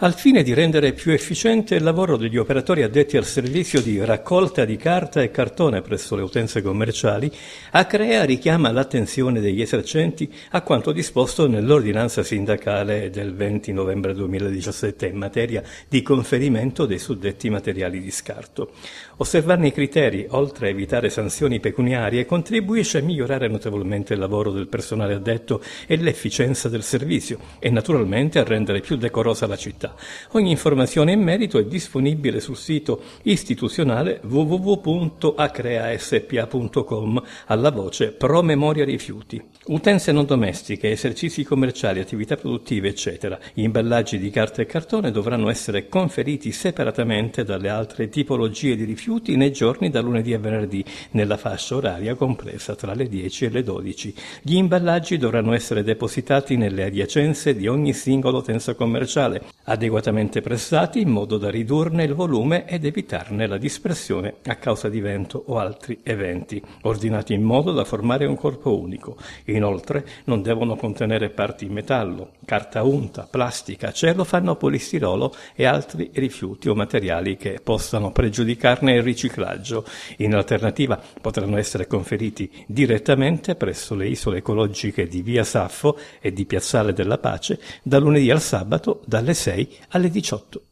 al fine di rendere più efficiente il lavoro degli operatori addetti al servizio di raccolta di carta e cartone presso le utenze commerciali, Acrea richiama l'attenzione degli esercenti a quanto disposto nell'ordinanza sindacale del 20 novembre 2017 in materia di conferimento dei suddetti materiali di scarto. Osservarne i criteri, oltre a evitare sanzioni pecuniarie, contribuisce a migliorare notevolmente il lavoro del personale addetto e l'efficienza del servizio e naturalmente a rendere più decorosa la città pubblicità. Ogni informazione in merito è disponibile sul sito istituzionale www.acreaspa.com alla voce Promemoria rifiuti. Utenze non domestiche, esercizi commerciali, attività produttive, eccetera. Gli imballaggi di carta e cartone dovranno essere conferiti separatamente dalle altre tipologie di rifiuti nei giorni da lunedì a venerdì, nella fascia oraria compresa tra le 10 e le 12. Gli imballaggi dovranno essere depositati nelle adiacenze di ogni singola utenza commerciale, a adeguatamente prestati in modo da ridurne il volume ed evitarne la dispersione a causa di vento o altri eventi, ordinati in modo da formare un corpo unico. Inoltre non devono contenere parti in metallo, carta unta, plastica, cellofanno, polistirolo e altri rifiuti o materiali che possano pregiudicarne il riciclaggio. In alternativa potranno essere conferiti direttamente presso le isole ecologiche di Via Saffo e di Piazzale della Pace da lunedì al sabato dalle 6 alle 18.